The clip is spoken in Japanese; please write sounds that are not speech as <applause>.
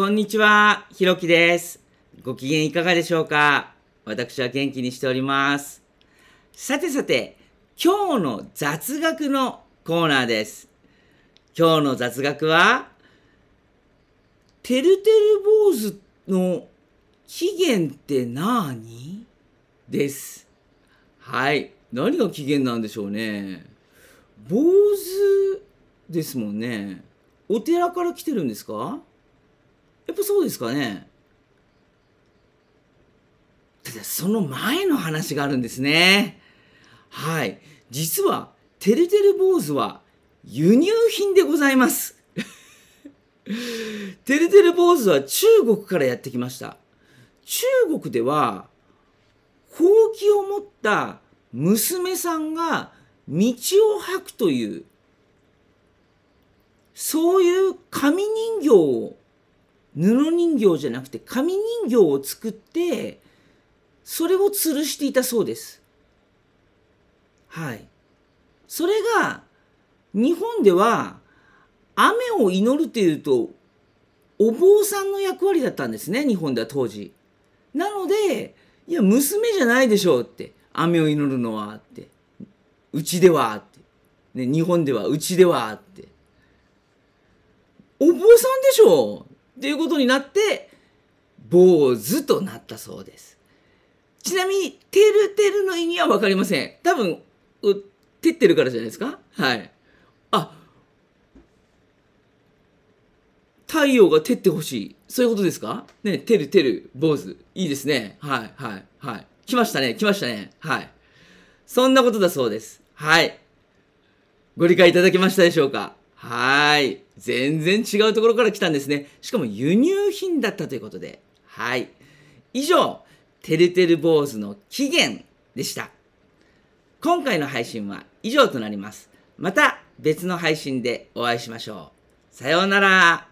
こんにちは、ひろきです。ご機嫌いかがでしょうか私は元気にしております。さてさて、今日の雑学のコーナーです。今日の雑学は、てるてる坊主の起源って何です。はい。何が起源なんでしょうね。坊主ですもんね。お寺から来てるんですかやっぱそうですかねその前の話があるんですねはい実はてるてる坊主は輸入品でございます <laughs> てるてる坊主は中国からやってきました中国ではほうきを持った娘さんが道を吐くというそういう紙人形を布人形じゃなくて紙人形を作ってそれを吊るしていたそうです。はい。それが日本では雨を祈るというとお坊さんの役割だったんですね日本では当時。なのでいや娘じゃないでしょうって雨を祈るのはってうちではって、ね、日本ではうちではってお坊さんでしょっていうことになって、坊主となったそうです。ちなみに、てるてるの意味はわかりません。多分、う、てってるからじゃないですかはい。あ、太陽が照ってほしい。そういうことですかね、てるてる、坊主。いいですね。はい、はい、はい。来ましたね、来ましたね。はい。そんなことだそうです。はい。ご理解いただけましたでしょうかはい。全然違うところから来たんですね。しかも輸入品だったということで。はい。以上、てるてる坊主の起源でした。今回の配信は以上となります。また別の配信でお会いしましょう。さようなら。